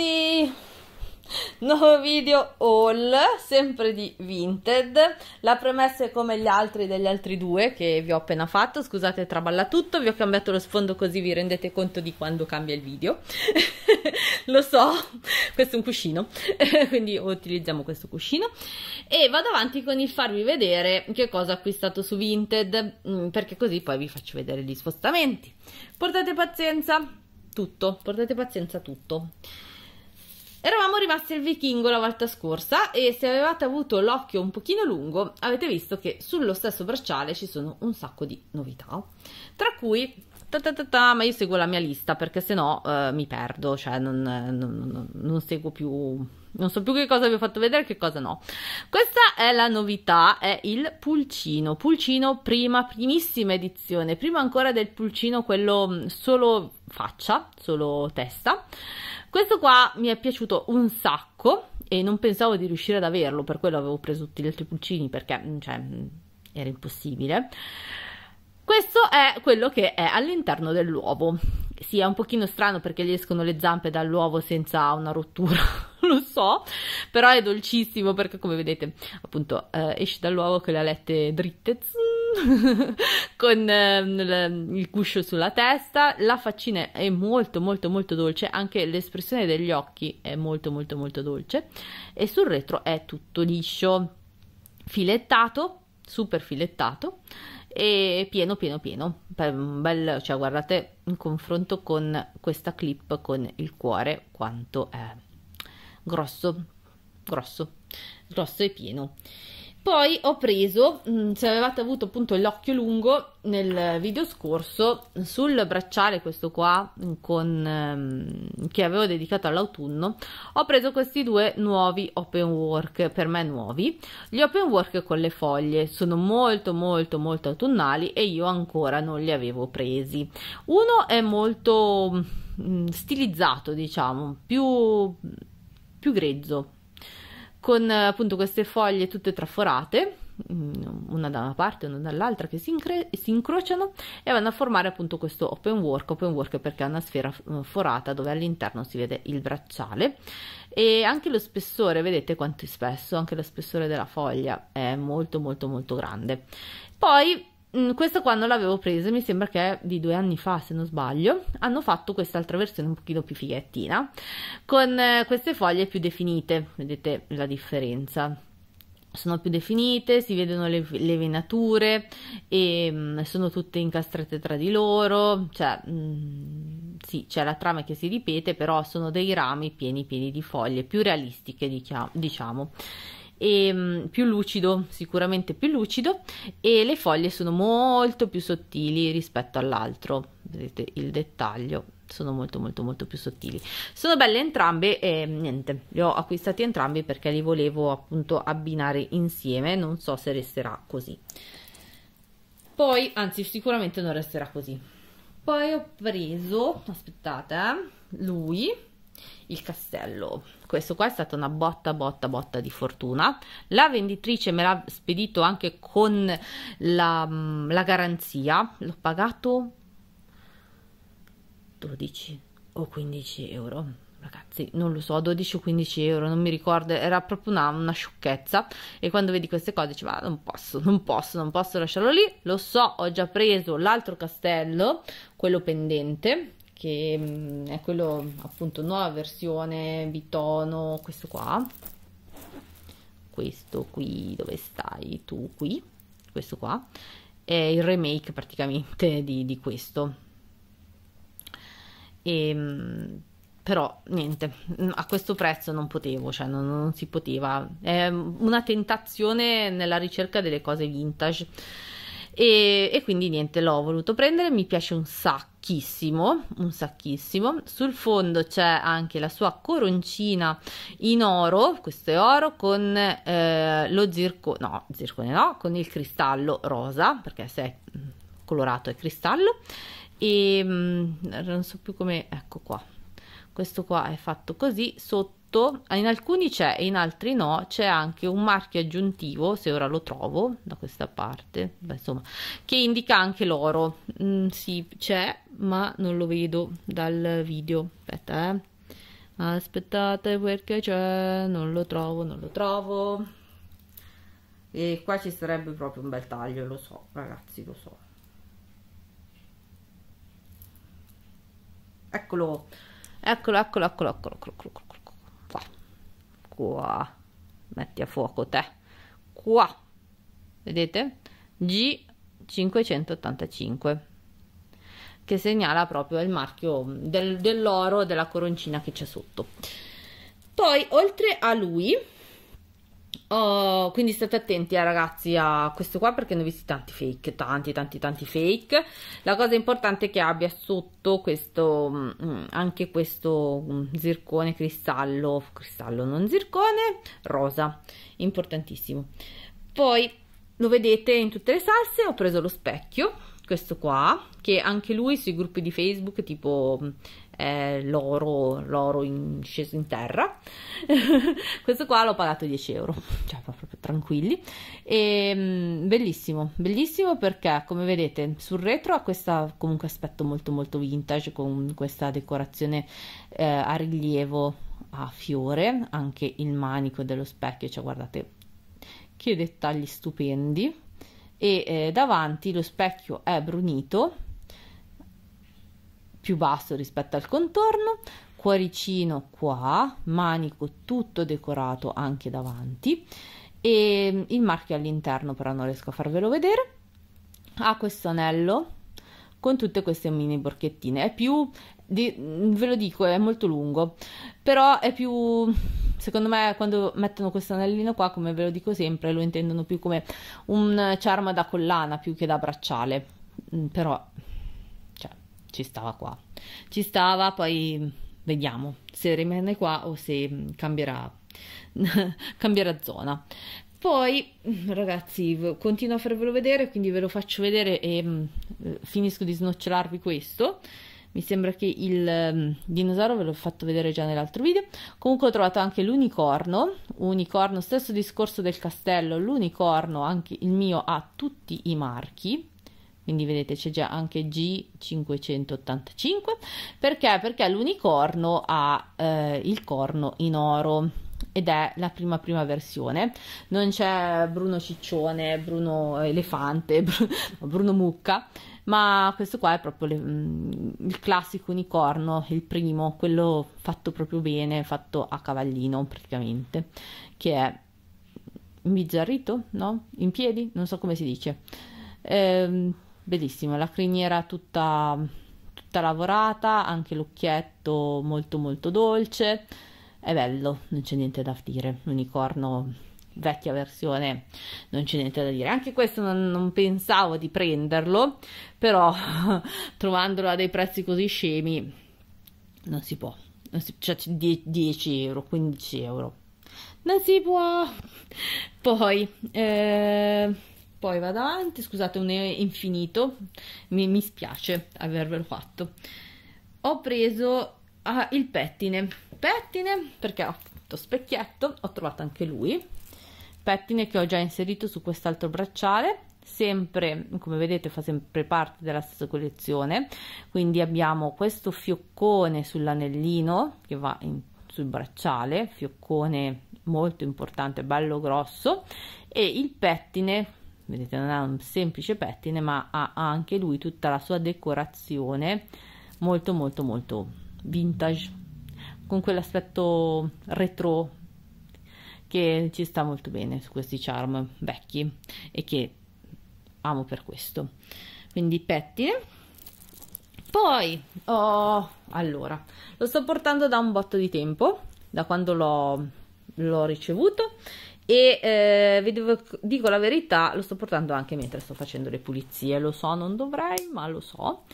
bentornati! Nuovo video haul, sempre di Vinted. La premessa è come gli altri degli altri due che vi ho appena fatto. Scusate, traballa tutto. Vi ho cambiato lo sfondo così vi rendete conto di quando cambia il video. lo so, questo è un cuscino, quindi utilizziamo questo cuscino. E vado avanti con il farvi vedere che cosa ho acquistato su Vinted, mm, perché così poi vi faccio vedere gli spostamenti. Portate pazienza, tutto, portate pazienza tutto. Eravamo rimasti al vichingo la volta scorsa e se avevate avuto l'occhio un pochino lungo avete visto che sullo stesso bracciale ci sono un sacco di novità, tra cui Ta ta ta ma io seguo la mia lista perché sennò eh, mi perdo, cioè eh, non, non, non, seguo più, non so più che cosa vi ho fatto vedere e che cosa no. Questa è la novità, è il pulcino, pulcino prima, primissima edizione, prima ancora del pulcino quello mm, solo faccia, solo testa. Questo qua mi è piaciuto un sacco e non pensavo di riuscire ad averlo, per quello avevo preso tutti gli altri pulcini perché mm, cioè, mm, era impossibile. Questo è quello che è all'interno dell'uovo. Sì, è un pochino strano perché gli escono le zampe dall'uovo senza una rottura, lo so, però è dolcissimo perché come vedete appunto eh, esce dall'uovo con le alette dritte. Zzzz con ehm, il guscio sulla testa, la faccina è molto molto molto dolce, anche l'espressione degli occhi è molto molto molto dolce e sul retro è tutto liscio, filettato, super filettato e pieno pieno pieno, bel, cioè guardate in confronto con questa clip con il cuore quanto è grosso, grosso, grosso e pieno. Poi ho preso, mm, se avevate avuto appunto l'occhio lungo nel video scorso, sul bracciale questo qua mm, con, ehm, che avevo dedicato all'autunno, ho preso questi due nuovi open work, per me nuovi, gli open work con le foglie, sono molto molto molto autunnali e io ancora non li avevo presi. Uno è molto mm, stilizzato diciamo, più, più grezzo con eh, appunto queste foglie tutte traforate mm, una da una parte e una dall'altra che si, incre- si, incrociano e vanno a formare appunto questo open work open work perché è una sfera mm, forata dove all'interno si vede il bracciale e anche lo spessore vedete quanto è spesso anche lo spessore della foglia è molto molto molto grande poi Mm, questo quando l'avevo preso mi sembra che è di due anni fa se non sbaglio hanno fatto quest'altra versione un pochino più fighettina con eh, queste foglie più definite vedete la differenza sono più definite, si vedono le, le venature e mh, mm, sono tutte incastrate tra di loro, cioè mh, mm, sì, c'è la trama che si ripete, però sono dei rami pieni pieni di foglie, più realistiche diciamo e ehm, più lucido, sicuramente più lucido e le foglie sono molto più sottili rispetto all'altro, vedete il dettaglio sono molto molto molto più sottili sono belle entrambe e niente li ho acquistati entrambi perché li volevo appunto abbinare insieme non so se resterà così poi anzi sicuramente non resterà così poi ho preso aspettate eh, lui il castello questo qua è stata una botta botta botta di fortuna la venditrice me l'ha spedito anche con la, mm, la garanzia l'ho pagato 12 o 15 euro ragazzi non lo so 12 o 15 euro non mi ricordo era proprio una, una sciocchezza e quando vedi queste cose dici ma non posso non posso non posso lasciarlo lì lo so ho già preso l'altro castello quello pendente che mm, è quello appunto nuova versione bitono questo qua questo qui dove stai tu qui questo qua è il remake praticamente di, di questo e, ehm, però niente mm, a questo prezzo non potevo cioè non, non si poteva è una tentazione nella ricerca delle cose vintage e, e quindi niente l'ho voluto prendere mi piace un sacchissimo un sacchissimo sul fondo c'è anche la sua coroncina in oro questo è oro con eh, lo zirco no zircone no con il cristallo rosa perché se è mm, colorato è cristallo e mh, mm, non so più come ecco qua questo qua è fatto così sotto sotto, in alcuni c'è e in altri no, c'è anche un marchio aggiuntivo, se ora lo trovo da questa parte, beh, insomma, che indica anche l'oro. Mm, sì, c'è, ma non lo vedo dal video. Aspetta, eh. Aspettate perché c'è, non lo trovo, non lo trovo. E qua ci sarebbe proprio un bel taglio, lo so, ragazzi, lo so. Eccolo. Eccolo, eccolo, eccolo, eccolo, eccolo, eccolo qua metti a fuoco te qua vedete G 585 che segnala proprio il marchio del, dell'oro della coroncina che c'è sotto poi oltre a lui Uh, quindi state attenti eh, ragazzi a questo qua perché ne ho visti tanti fake tanti tanti tanti fake la cosa importante è che abbia sotto questo mm, mm, anche questo mm, zircone cristallo cristallo non zircone rosa importantissimo poi lo vedete in tutte le salse ho preso lo specchio questo qua che anche lui sui gruppi di facebook tipo è l'oro, l'oro in, sceso in terra. Questo qua l'ho pagato 10 euro, cioè proprio tranquilli. E, ehm, bellissimo, bellissimo perché come vedete sul retro ha questo comunque aspetto molto molto vintage con questa decorazione eh, a rilievo a fiore, anche il manico dello specchio, cioè guardate che dettagli stupendi e eh, davanti lo specchio è brunito più basso rispetto al contorno, cuoricino qua, manico tutto decorato anche davanti e mm, il marchio all'interno però non riesco a farvelo vedere. Ha questo anello con tutte queste mini borchettine, è più di, mm, ve lo dico, è molto lungo, però è più secondo me quando mettono questo anellino qua, come ve lo dico sempre, lo intendono più come un eh, charm da collana più che da bracciale, mm, però ci stava qua, ci stava, poi vediamo se rimane qua o se cambierà, cambierà zona. Poi, ragazzi, continuo a farvelo vedere, quindi ve lo faccio vedere e mh, mm, finisco di snocciolarvi questo. Mi sembra che il mh, mm, dinosauro ve l'ho fatto vedere già nell'altro video. Comunque ho trovato anche l'unicorno, unicorno, stesso discorso del castello, l'unicorno, anche il mio ha tutti i marchi quindi vedete c'è già anche G585 perché? Perché l'unicorno ha eh, il corno in oro ed è la prima prima versione non c'è Bruno Ciccione, Bruno Elefante, Bruno Mucca ma questo qua è proprio le, mm, il classico unicorno, il primo, quello fatto proprio bene, fatto a cavallino praticamente, che è imbizzarrito, no? In piedi, non so come si dice. Ehm, bellissima la criniera tutta, tutta lavorata anche l'occhietto molto molto dolce è bello non c'è niente da dire unicorno vecchia versione non c'è niente da dire anche questo non, non pensavo di prenderlo però trovandolo a dei prezzi così scemi non si può non si, cioè 10 euro 15 euro non si può poi eh, poi vado avanti scusate un infinito mi, mi spiace avervelo fatto ho preso ah, il pettine pettine perché ho fatto specchietto ho trovato anche lui pettine che ho già inserito su quest'altro bracciale sempre come vedete fa sempre parte della stessa collezione quindi abbiamo questo fioccone sull'anellino che va in, sul bracciale fioccone molto importante bello grosso e il pettine vedete non ha un semplice pettine ma ha anche lui tutta la sua decorazione molto molto molto vintage con quell'aspetto retro che ci sta molto bene su questi charm vecchi e che amo per questo quindi pettine poi oh, allora lo sto portando da un botto di tempo da quando l'ho ricevuto e eh, vi devo, dico la verità, lo sto portando anche mentre sto facendo le pulizie, lo so, non dovrei, ma lo so.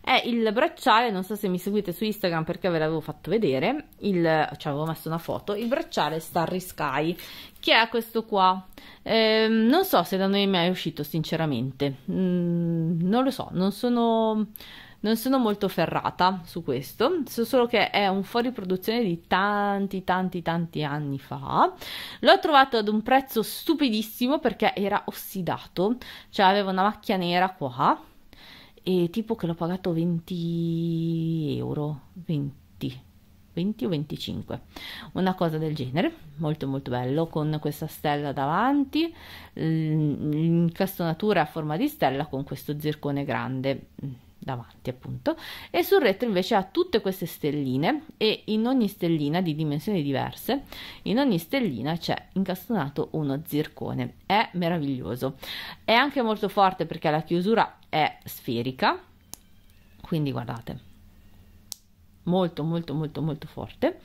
È il bracciale, non so se mi seguite su Instagram perché ve l'avevo fatto vedere, il, cioè avevo messo una foto, il bracciale Starry Sky, che è questo qua. Eh, non so se da noi mi è uscito, sinceramente, mm, non lo so, non sono non sono molto ferrata su questo, so solo che è un fuori produzione di tanti, tanti, tanti anni fa. L'ho trovato ad un prezzo stupidissimo perché era ossidato, cioè aveva una macchia nera qua e tipo che l'ho pagato 20 euro, 20. 20 o 25, una cosa del genere, molto molto bello, con questa stella davanti, l'incastonatura a forma di stella con questo zircone grande, davanti appunto e sul retro invece ha tutte queste stelline e in ogni stellina di dimensioni diverse in ogni stellina c'è incastonato uno zircone è meraviglioso è anche molto forte perché la chiusura è sferica quindi guardate molto molto molto molto forte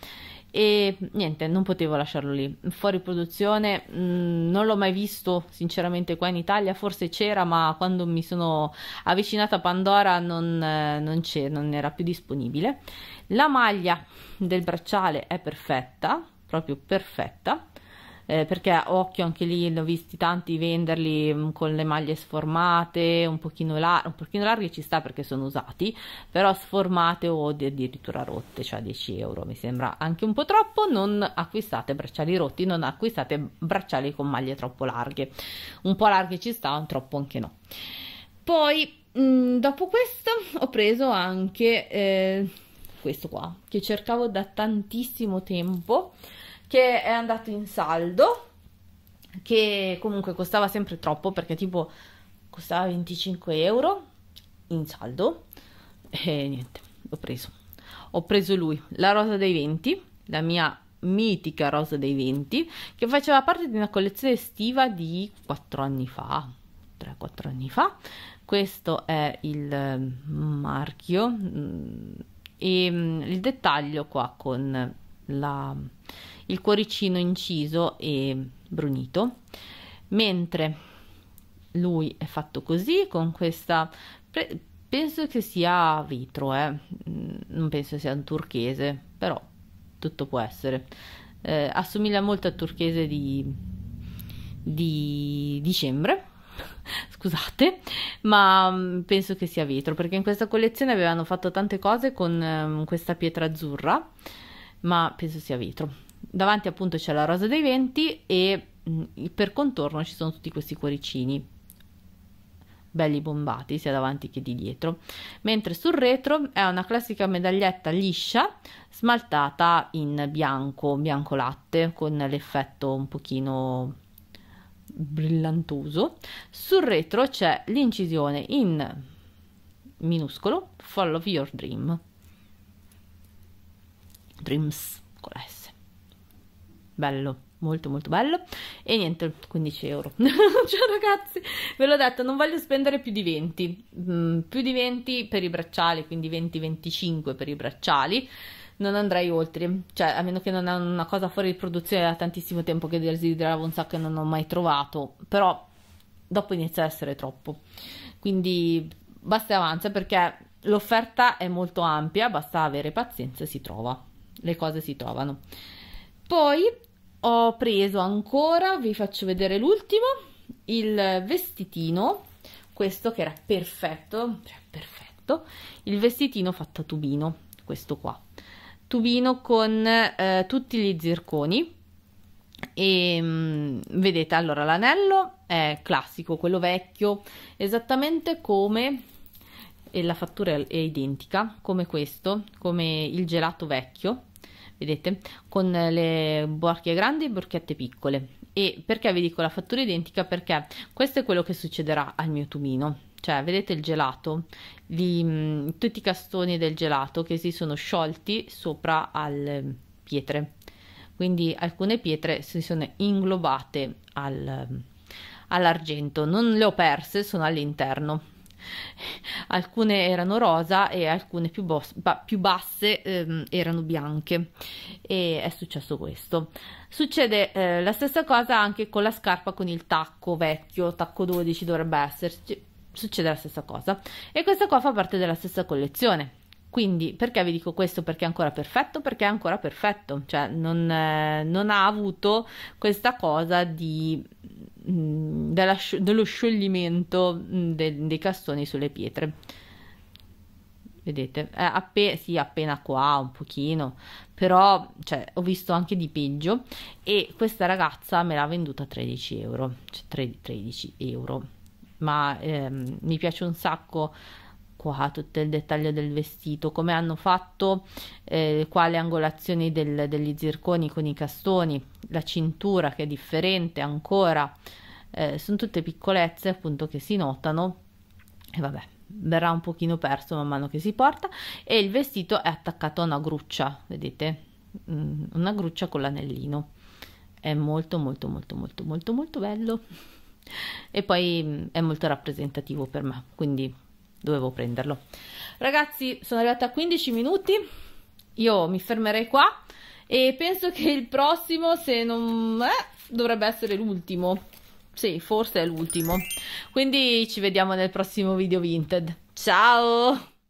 e niente, non potevo lasciarlo lì, fuori produzione, mh, mm, non l'ho mai visto sinceramente qua in Italia, forse c'era ma quando mi sono avvicinata a Pandora non, eh, non, non era più disponibile. La maglia del bracciale è perfetta, proprio perfetta, eh, perché occhio anche lì, ne ho visti tanti venderli mh, mm, con le maglie sformate, un pochino, lar- un pochino larghi ci sta perché sono usati, però sformate o addirittura rotte, cioè 10 euro mi sembra anche un po' troppo, non acquistate bracciali rotti, non acquistate bracciali con maglie troppo larghe, un po' larghe ci sta, un troppo anche no. Poi mh, mm, dopo questo ho preso anche eh, questo qua che cercavo da tantissimo tempo che è andato in saldo, che comunque costava sempre troppo perché tipo costava 25 euro in saldo e niente, l'ho preso. Ho preso lui, la rosa dei venti, la mia mitica rosa dei venti, che faceva parte di una collezione estiva di 4 anni fa, 3-4 anni fa. Questo è il ehm, marchio mm, e mm, il dettaglio qua con la il cuoricino inciso e brunito mentre lui è fatto così con questa penso che sia vetro eh? Mm, non penso sia un turchese però tutto può essere eh, assomiglia molto al turchese di, di dicembre scusate, ma mm, penso che sia vetro perché in questa collezione avevano fatto tante cose con um, questa pietra azzurra, ma penso sia vetro davanti appunto c'è la rosa dei venti e mm, per contorno ci sono tutti questi cuoricini belli bombati sia davanti che di dietro mentre sul retro è una classica medaglietta liscia smaltata in bianco bianco latte con l'effetto un pochino brillantoso sul retro c'è l'incisione in minuscolo follow your dream dreams con S bello molto molto bello e niente 15 euro ciao ragazzi ve l'ho detto non voglio spendere più di 20 mm, più di 20 per i bracciali quindi 20-25 per i bracciali non andrei oltre cioè a meno che non è una cosa fuori di produzione da tantissimo tempo che desideravo un sacco e non ho mai trovato però dopo inizia a essere troppo quindi basta e avanza perché l'offerta è molto ampia basta avere pazienza e si trova le cose si trovano poi ho preso ancora, vi faccio vedere l'ultimo, il vestitino, questo che era perfetto, cioè perfetto, il vestitino fatto a tubino, questo qua, tubino con eh, tutti gli zirconi e mh, mm, vedete allora l'anello è classico, quello vecchio, esattamente come e la fattura è identica come questo, come il gelato vecchio vedete, con le borchie grandi e borchette piccole. E perché vi dico la fattura identica? Perché questo è quello che succederà al mio tumino cioè vedete il gelato, Gli, mm, tutti i castoni del gelato che si sono sciolti sopra alle mm, pietre, quindi alcune pietre si sono inglobate al, mm, all'argento, non le ho perse, sono all'interno alcune erano rosa e alcune più, ba più basse ehm, erano bianche e è successo questo succede eh, la stessa cosa anche con la scarpa con il tacco vecchio tacco 12 dovrebbe esserci succede la stessa cosa e questa qua fa parte della stessa collezione quindi perché vi dico questo? Perché è ancora perfetto? Perché è ancora perfetto, cioè non, eh, non ha avuto questa cosa di Mm, della, dello scioglimento mm, de, dei castoni sulle pietre. Vedete, eh, appe, sì, appena qua un pochino, però cioè, ho visto anche di peggio e questa ragazza me l'ha venduta a 13 euro, cioè 13 euro, ma ehm, mi piace un sacco qua tutto il dettaglio del vestito, come hanno fatto eh, quale angolazioni del, degli zirconi con i castoni, la cintura che è differente ancora, eh, sono tutte piccolezze appunto che si notano e vabbè verrà un pochino perso man mano che si porta e il vestito è attaccato a una gruccia, vedete? Mm, una gruccia con l'anellino. È molto molto molto molto molto molto bello e poi mm, è molto rappresentativo per me, quindi dovevo prenderlo. Ragazzi, sono arrivata a 15 minuti, io mi fermerei qua e penso che il prossimo, se non... Eh, dovrebbe essere l'ultimo. Sì, forse è l'ultimo. Quindi ci vediamo nel prossimo video Vinted. Ciao!